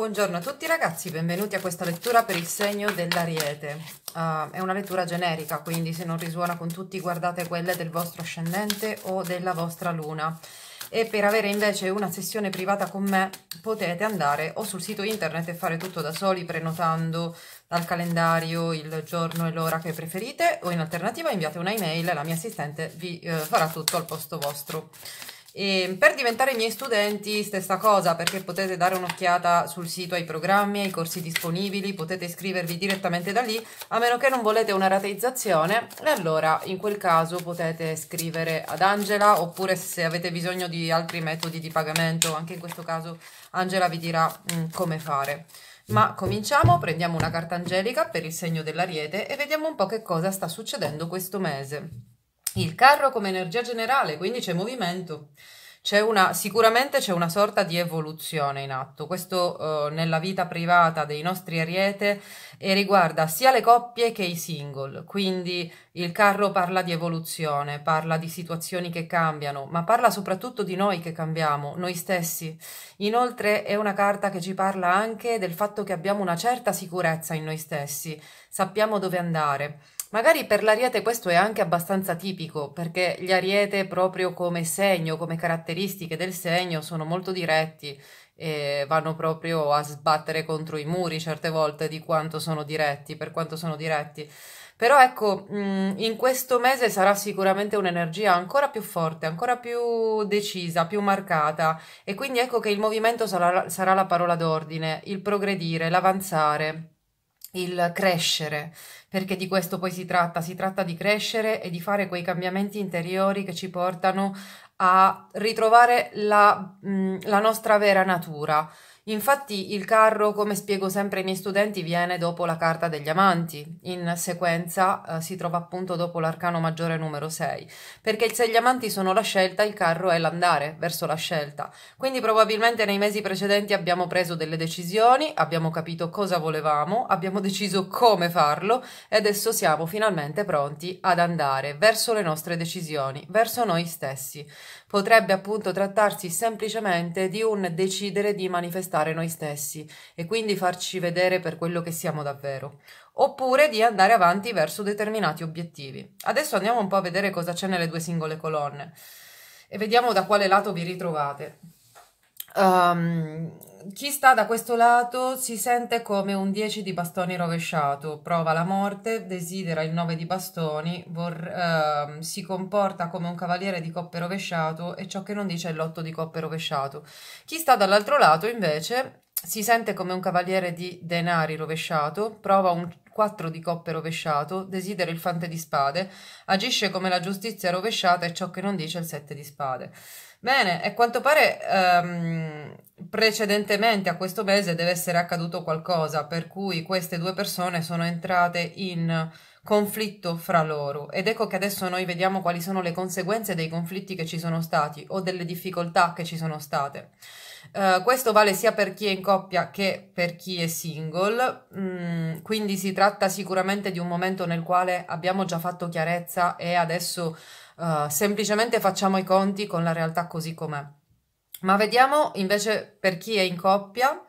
Buongiorno a tutti ragazzi, benvenuti a questa lettura per il segno dell'ariete. Uh, è una lettura generica, quindi se non risuona con tutti guardate quelle del vostro ascendente o della vostra luna. E per avere invece una sessione privata con me potete andare o sul sito internet e fare tutto da soli prenotando dal calendario il giorno e l'ora che preferite o in alternativa inviate una email e la mia assistente vi uh, farà tutto al posto vostro. E per diventare miei studenti, stessa cosa, perché potete dare un'occhiata sul sito ai programmi, ai corsi disponibili, potete iscrivervi direttamente da lì, a meno che non volete una rateizzazione, e allora in quel caso potete scrivere ad Angela, oppure se avete bisogno di altri metodi di pagamento, anche in questo caso Angela vi dirà mh, mm, come fare. Ma cominciamo, prendiamo una carta angelica per il segno dell'ariete e vediamo un po' che cosa sta succedendo questo mese il carro come energia generale, quindi c'è movimento. C'è una, sicuramente c'è una sorta di evoluzione in atto, questo eh, nella vita privata dei nostri ariete e riguarda sia le coppie che i single, quindi il carro parla di evoluzione, parla di situazioni che cambiano, ma parla soprattutto di noi che cambiamo, noi stessi. Inoltre è una carta che ci parla anche del fatto che abbiamo una certa sicurezza in noi stessi, sappiamo dove andare. Magari per l'ariete questo è anche abbastanza tipico, perché gli ariete proprio come segno, come caratteristiche del segno, sono molto diretti e vanno proprio a sbattere contro i muri certe volte di quanto sono diretti, per quanto sono diretti. Però ecco, mm, in questo mese sarà sicuramente un'energia ancora più forte, ancora più decisa, più marcata e quindi ecco che il movimento sarà, sarà la parola d'ordine, il progredire, l'avanzare il crescere, perché di questo poi si tratta, si tratta di crescere e di fare quei cambiamenti interiori che ci portano a ritrovare la, la nostra vera natura. Infatti il carro, come spiego sempre ai miei studenti, viene dopo la carta degli amanti, in sequenza eh, si trova appunto dopo l'arcano maggiore numero 6, perché se gli amanti sono la scelta, il carro è l'andare verso la scelta. Quindi probabilmente nei mesi precedenti abbiamo preso delle decisioni, abbiamo capito cosa volevamo, abbiamo deciso come farlo e adesso siamo finalmente pronti ad andare verso le nostre decisioni, verso noi stessi potrebbe appunto trattarsi semplicemente di un decidere di manifestare noi stessi e quindi farci vedere per quello che siamo davvero, oppure di andare avanti verso determinati obiettivi. Adesso andiamo un po' a vedere cosa c'è nelle due singole colonne e vediamo da quale lato vi ritrovate. Um, chi sta da questo lato si sente come un 10 di bastoni rovesciato, prova la morte, desidera il 9 di bastoni, vor, uh, si comporta come un cavaliere di coppe rovesciato e ciò che non dice è l'8 di coppe rovesciato. Chi sta dall'altro lato invece si sente come un cavaliere di denari rovesciato, prova un 4 di coppe rovesciato, desidera il fante di spade, agisce come la giustizia rovesciata e ciò che non dice è il 7 di spade. Bene, e quanto pare um, precedentemente a questo mese deve essere accaduto qualcosa, per cui queste due persone sono entrate in conflitto fra loro ed ecco che adesso noi vediamo quali sono le conseguenze dei conflitti che ci sono stati o delle difficoltà che ci sono state. Uh, questo vale sia per chi è in coppia che per chi è single, mm, quindi si tratta sicuramente di un momento nel quale abbiamo già fatto chiarezza e adesso Uh, semplicemente facciamo i conti con la realtà così com'è. Ma vediamo invece per chi è in coppia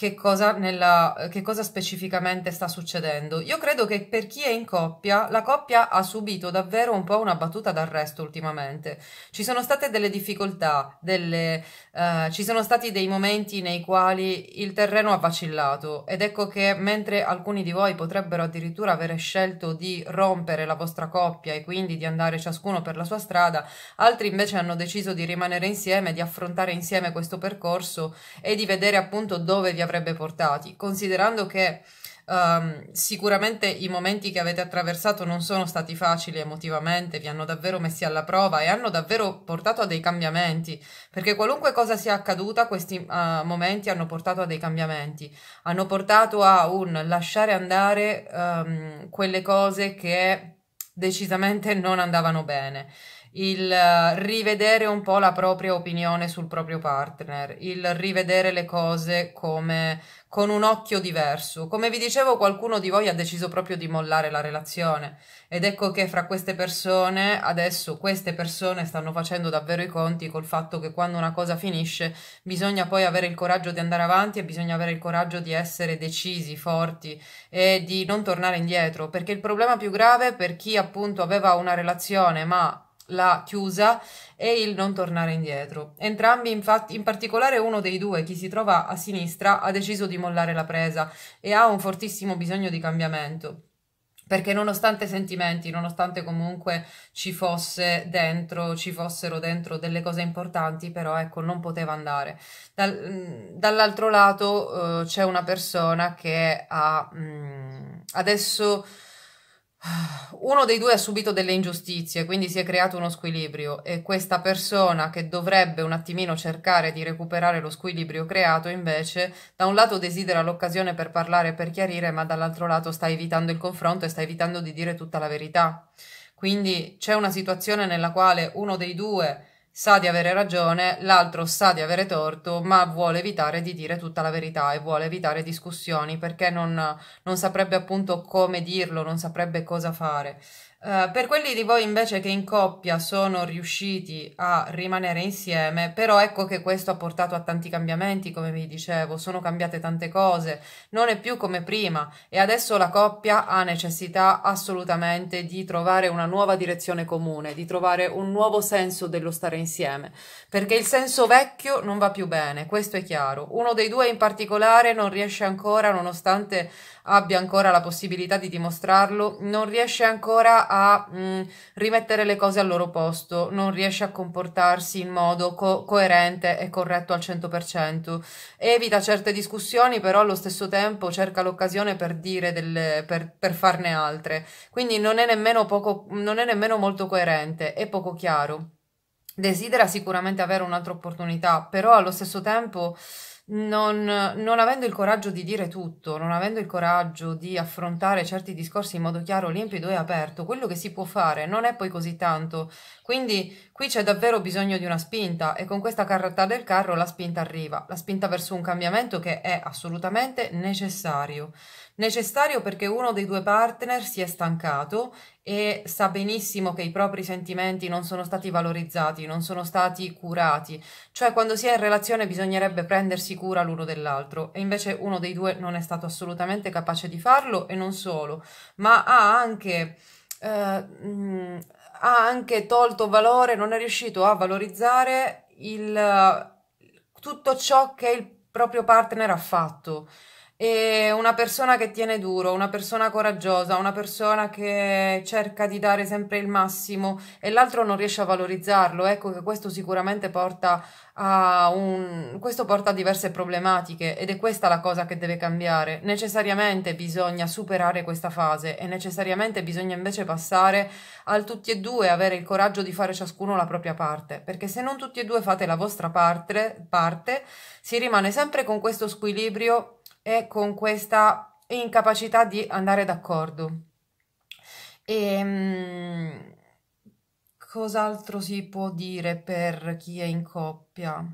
che cosa, nella, che cosa specificamente sta succedendo. Io credo che per chi è in coppia, la coppia ha subito davvero un po' una battuta d'arresto ultimamente. Ci sono state delle difficoltà, delle, uh, ci sono stati dei momenti nei quali il terreno ha vacillato ed ecco che mentre alcuni di voi potrebbero addirittura avere scelto di rompere la vostra coppia e quindi di andare ciascuno per la sua strada, altri invece hanno deciso di rimanere insieme, di affrontare insieme questo percorso e di vedere appunto dove vi avete avrebbe portati, considerando che um, sicuramente i momenti che avete attraversato non sono stati facili emotivamente, vi hanno davvero messi alla prova e hanno davvero portato a dei cambiamenti, perché qualunque cosa sia accaduta, questi uh, momenti hanno portato a dei cambiamenti, hanno portato a un lasciare andare um, quelle cose che decisamente non andavano bene il eh, rivedere un po' la propria opinione sul proprio partner, il rivedere le cose come con un occhio diverso. Come vi dicevo, qualcuno di voi ha deciso proprio di mollare la relazione ed ecco che fra queste persone, adesso queste persone stanno facendo davvero i conti col fatto che quando una cosa finisce bisogna poi avere il coraggio di andare avanti e bisogna avere il coraggio di essere decisi, forti e di non tornare indietro, perché il problema più grave per chi appunto aveva una relazione ma la chiusa e il non tornare indietro. Entrambi, infatti, in particolare uno dei due, chi si trova a sinistra, ha deciso di mollare la presa e ha un fortissimo bisogno di cambiamento perché nonostante sentimenti, nonostante comunque ci fosse dentro, ci fossero dentro delle cose importanti, però ecco, non poteva andare. Dal, dall'altro lato eh, c'è una persona che ha mh, adesso uno dei due ha subito delle ingiustizie, quindi si è creato uno squilibrio e questa persona che dovrebbe un attimino cercare di recuperare lo squilibrio creato, invece, da un lato desidera l'occasione per parlare e per chiarire, ma dall'altro lato sta evitando il confronto e sta evitando di dire tutta la verità. Quindi c'è una situazione nella quale uno dei due sa di avere ragione, l'altro sa di avere torto, ma vuole evitare di dire tutta la verità e vuole evitare discussioni perché non, non saprebbe appunto come dirlo, non saprebbe cosa fare. Uh, per quelli di voi invece che in coppia sono riusciti a rimanere insieme, però ecco che questo ha portato a tanti cambiamenti, come vi dicevo, sono cambiate tante cose, non è più come prima e adesso la coppia ha necessità assolutamente di trovare una nuova direzione comune, di trovare un nuovo senso dello stare insieme, perché il senso vecchio non va più bene, questo è chiaro. Uno dei due in particolare non riesce ancora, nonostante abbia ancora la possibilità di dimostrarlo, non riesce ancora a mh, mm, rimettere le cose al loro posto, non riesce a comportarsi in modo co coerente e corretto al 100%. Evita certe discussioni, però allo stesso tempo cerca l'occasione per dire delle, per, per farne altre. Quindi non è, poco, non è nemmeno molto coerente, è poco chiaro. Desidera sicuramente avere un'altra opportunità, però allo stesso tempo non, non avendo il coraggio di dire tutto, non avendo il coraggio di affrontare certi discorsi in modo chiaro, limpido e aperto, quello che si può fare non è poi così tanto. Quindi qui c'è davvero bisogno di una spinta e con questa carrata del carro la spinta arriva, la spinta verso un cambiamento che è assolutamente necessario necessario perché uno dei due partner si è stancato e sa benissimo che i propri sentimenti non sono stati valorizzati, non sono stati curati, cioè quando si è in relazione bisognerebbe prendersi cura l'uno dell'altro e invece uno dei due non è stato assolutamente capace di farlo e non solo, ma ha anche... Eh, mh, mm, ha anche tolto valore, non è riuscito a valorizzare il, tutto ciò che il proprio partner ha fatto. E una persona che tiene duro, una persona coraggiosa, una persona che cerca di dare sempre il massimo e l'altro non riesce a valorizzarlo, ecco che questo sicuramente porta a, un... questo porta a diverse problematiche ed è questa la cosa che deve cambiare. Necessariamente bisogna superare questa fase e necessariamente bisogna invece passare al tutti e due, avere il coraggio di fare ciascuno la propria parte, perché se non tutti e due fate la vostra parte, parte si rimane sempre con questo squilibrio e con questa incapacità di andare d'accordo. E ehm, cos'altro si può dire per chi è in coppia?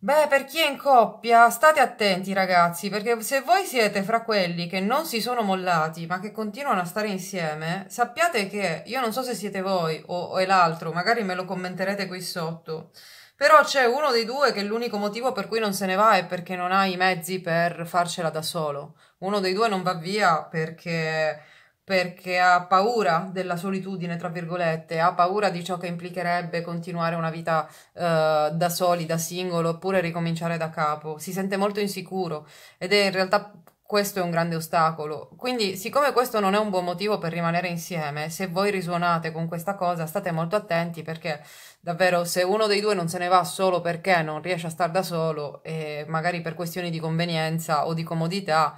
Beh, per chi è in coppia, state attenti ragazzi, perché se voi siete fra quelli che non si sono mollati, ma che continuano a stare insieme, sappiate che io non so se siete voi o, o è l'altro, magari me lo commenterete qui sotto. Però c'è uno dei due che l'unico motivo per cui non se ne va è perché non ha i mezzi per farcela da solo. Uno dei due non va via perché, perché ha paura della solitudine, tra virgolette, ha paura di ciò che implicherebbe continuare una vita uh, da soli, da singolo, oppure ricominciare da capo. Si sente molto insicuro ed è in realtà questo è un grande ostacolo. Quindi, siccome questo non è un buon motivo per rimanere insieme, se voi risuonate con questa cosa, state molto attenti perché davvero se uno dei due non se ne va solo perché non riesce a stare da solo e magari per questioni di convenienza o di comodità,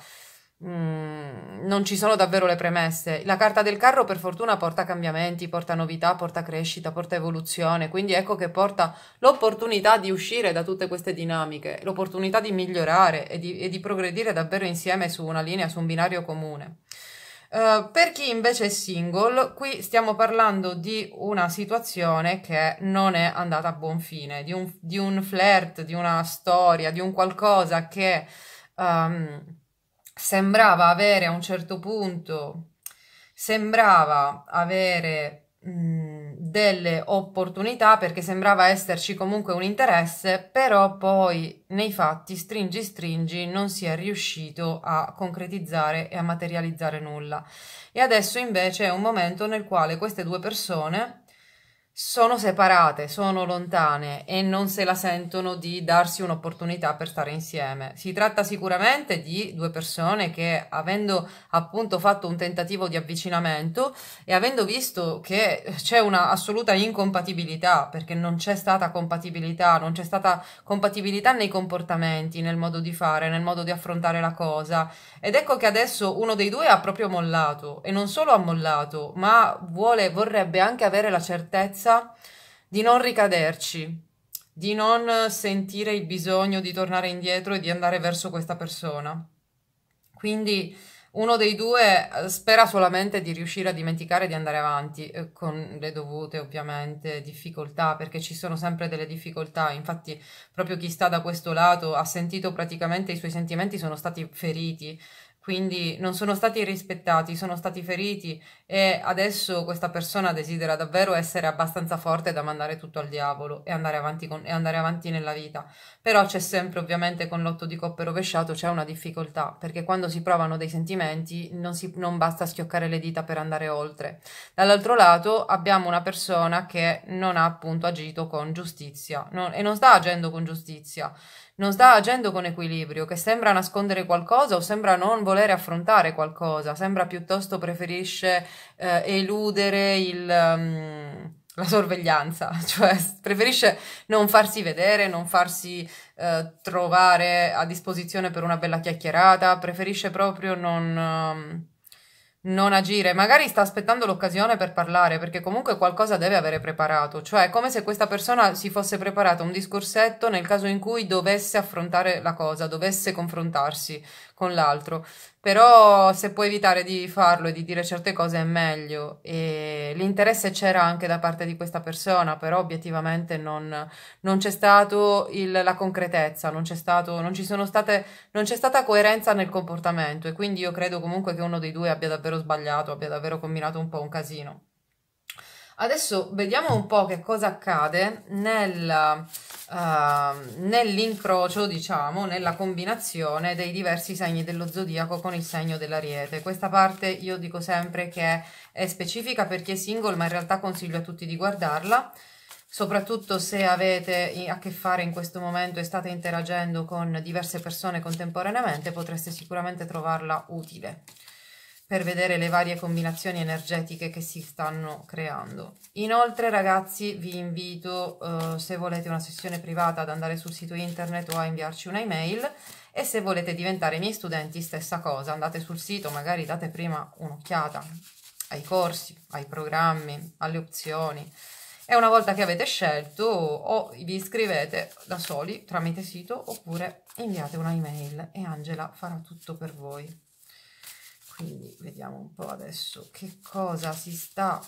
Mm, non ci sono davvero le premesse. La carta del carro per fortuna porta cambiamenti, porta novità, porta crescita, porta evoluzione, quindi ecco che porta l'opportunità di uscire da tutte queste dinamiche, l'opportunità di migliorare e di, e di progredire davvero insieme su una linea, su un binario comune. Uh, per chi invece è single, qui stiamo parlando di una situazione che non è andata a buon fine, di un, di un flirt, di una storia, di un qualcosa che... Um, sembrava avere a un certo punto, sembrava avere mh, mm, delle opportunità perché sembrava esserci comunque un interesse, però poi nei fatti stringi stringi non si è riuscito a concretizzare e a materializzare nulla. E adesso invece è un momento nel quale queste due persone sono separate, sono lontane e non se la sentono di darsi un'opportunità per stare insieme. Si tratta sicuramente di due persone che, avendo appunto fatto un tentativo di avvicinamento e avendo visto che c'è una assoluta incompatibilità, perché non c'è stata compatibilità, non c'è stata compatibilità nei comportamenti, nel modo di fare, nel modo di affrontare la cosa. Ed ecco che adesso uno dei due ha proprio mollato e non solo ha mollato, ma vuole, vorrebbe anche avere la certezza forza di non ricaderci, di non sentire il bisogno di tornare indietro e di andare verso questa persona. Quindi uno dei due eh, spera solamente di riuscire a dimenticare di andare avanti, eh, con le dovute ovviamente difficoltà, perché ci sono sempre delle difficoltà. Infatti, proprio chi sta da questo lato ha sentito praticamente i suoi sentimenti sono stati feriti quindi non sono stati rispettati, sono stati feriti e adesso questa persona desidera davvero essere abbastanza forte da mandare tutto al diavolo e andare avanti, con, e andare avanti nella vita. Però c'è sempre ovviamente con l'otto di coppe rovesciato c'è una difficoltà, perché quando si provano dei sentimenti non, si, non basta schioccare le dita per andare oltre. Dall'altro lato abbiamo una persona che non ha appunto agito con giustizia non, e non sta agendo con giustizia non sta agendo con equilibrio, che sembra nascondere qualcosa o sembra non volere affrontare qualcosa, sembra piuttosto preferisce eh, eludere il, um, la sorveglianza, cioè preferisce non farsi vedere, non farsi eh, trovare a disposizione per una bella chiacchierata, preferisce proprio non... Um, non agire, magari sta aspettando l'occasione per parlare, perché comunque qualcosa deve avere preparato, cioè è come se questa persona si fosse preparata un discorsetto nel caso in cui dovesse affrontare la cosa, dovesse confrontarsi con l'altro. Però se puoi evitare di farlo e di dire certe cose è meglio. E l'interesse c'era anche da parte di questa persona, però obiettivamente non, non c'è stata la concretezza, non c'è, stato, non, state, non c'è stata coerenza nel comportamento e quindi io credo comunque che uno dei due abbia davvero sbagliato, abbia davvero combinato un po' un casino. Adesso vediamo un po' che cosa accade nel, uh, nell'incrocio, diciamo, nella combinazione dei diversi segni dello zodiaco con il segno dell'ariete. Questa parte io dico sempre che è specifica per chi è single, ma in realtà consiglio a tutti di guardarla soprattutto se avete a che fare in questo momento e state interagendo con diverse persone contemporaneamente, potreste sicuramente trovarla utile per vedere le varie combinazioni energetiche che si stanno creando. Inoltre ragazzi vi invito, eh, se volete una sessione privata, ad andare sul sito internet o a inviarci un'email e se volete diventare miei studenti stessa cosa, andate sul sito, magari date prima un'occhiata ai corsi, ai programmi, alle opzioni e una volta che avete scelto o vi iscrivete da soli tramite sito oppure inviate una email e Angela farà tutto per voi quindi vediamo un po' adesso che cosa si sta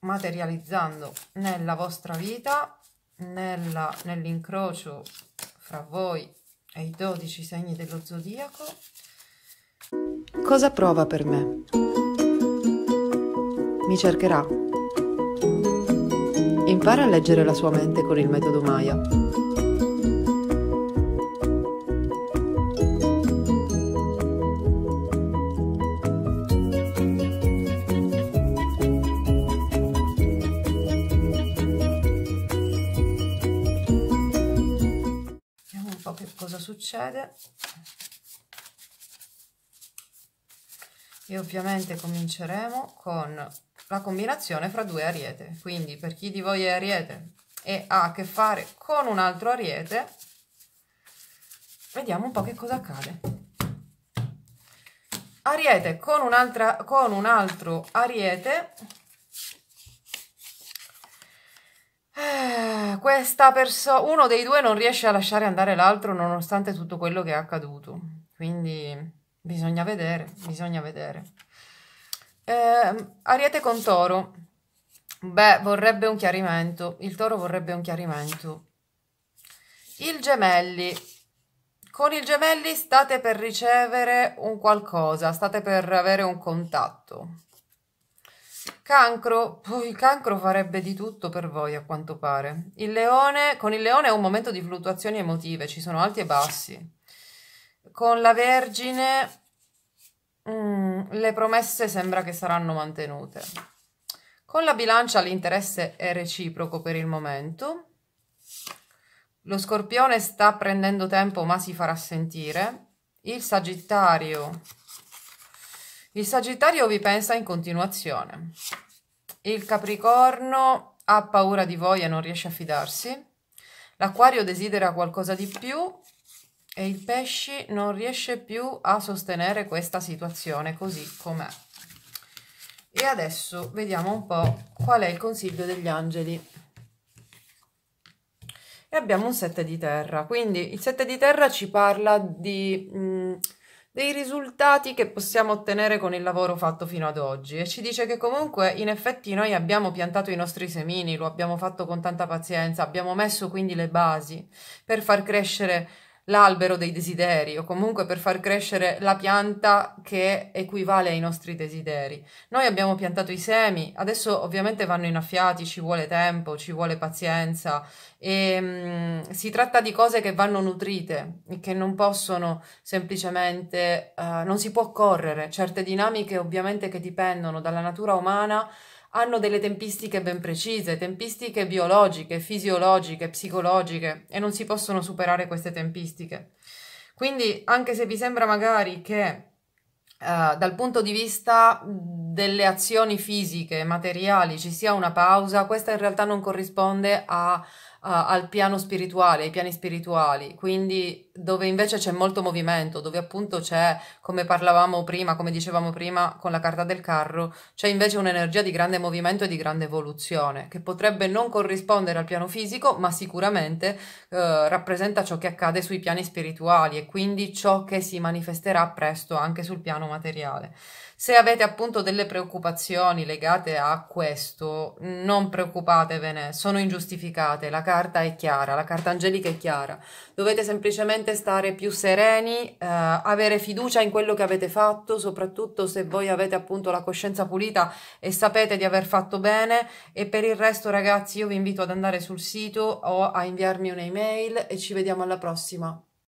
materializzando nella vostra vita, nell'incrocio nell fra voi e i 12 segni dello zodiaco. Cosa prova per me? Mi cercherà. Impara a leggere la sua mente con il metodo Maya. succede e ovviamente cominceremo con la combinazione fra due ariete quindi per chi di voi è ariete e ha a che fare con un altro ariete vediamo un po' che cosa accade ariete con, con un altro ariete Eh, questa persona, uno dei due non riesce a lasciare andare l'altro nonostante tutto quello che è accaduto. Quindi bisogna vedere, bisogna vedere. Eh, Ariete con Toro. Beh, vorrebbe un chiarimento. Il Toro vorrebbe un chiarimento. Il Gemelli. Con il Gemelli state per ricevere un qualcosa, state per avere un contatto. Cancro, poi il cancro farebbe di tutto per voi a quanto pare. Il leone, con il leone è un momento di fluttuazioni emotive, ci sono alti e bassi. Con la Vergine mm, le promesse sembra che saranno mantenute. Con la bilancia l'interesse è reciproco per il momento. Lo scorpione sta prendendo tempo ma si farà sentire. Il sagittario il Sagittario vi pensa in continuazione. Il Capricorno ha paura di voi e non riesce a fidarsi. L'Aquario desidera qualcosa di più e il Pesci non riesce più a sostenere questa situazione così com'è. E adesso vediamo un po' qual è il consiglio degli angeli. E abbiamo un sette di terra, quindi il sette di terra ci parla di mh, mm, dei risultati che possiamo ottenere con il lavoro fatto fino ad oggi e ci dice che comunque in effetti noi abbiamo piantato i nostri semini, lo abbiamo fatto con tanta pazienza, abbiamo messo quindi le basi per far crescere l'albero dei desideri o comunque per far crescere la pianta che equivale ai nostri desideri. Noi abbiamo piantato i semi, adesso ovviamente vanno innaffiati, ci vuole tempo, ci vuole pazienza e ehm, mh, si tratta di cose che vanno nutrite e che non possono semplicemente, uh, non si può correre, certe dinamiche ovviamente che dipendono dalla natura umana hanno delle tempistiche ben precise, tempistiche biologiche, fisiologiche, psicologiche e non si possono superare queste tempistiche. Quindi anche se vi sembra magari che Uh, dal punto di vista delle azioni fisiche, materiali, ci sia una pausa, questa in realtà non corrisponde a, uh, al piano spirituale, ai piani spirituali, quindi dove invece c'è molto movimento, dove appunto c'è, come parlavamo prima, come dicevamo prima con la carta del carro, c'è invece un'energia di grande movimento e di grande evoluzione, che potrebbe non corrispondere al piano fisico, ma sicuramente eh, rappresenta ciò che accade sui piani spirituali e quindi ciò che si manifesterà presto anche sul piano materiale. Se avete appunto delle preoccupazioni legate a questo, non preoccupatevene, sono ingiustificate, la carta è chiara, la carta angelica è chiara, dovete semplicemente sicuramente stare più sereni, eh, avere fiducia in quello che avete fatto, soprattutto se voi avete appunto la coscienza pulita e sapete di aver fatto bene e per il resto ragazzi io vi invito ad andare sul sito o a inviarmi un'email e ci vediamo alla prossima.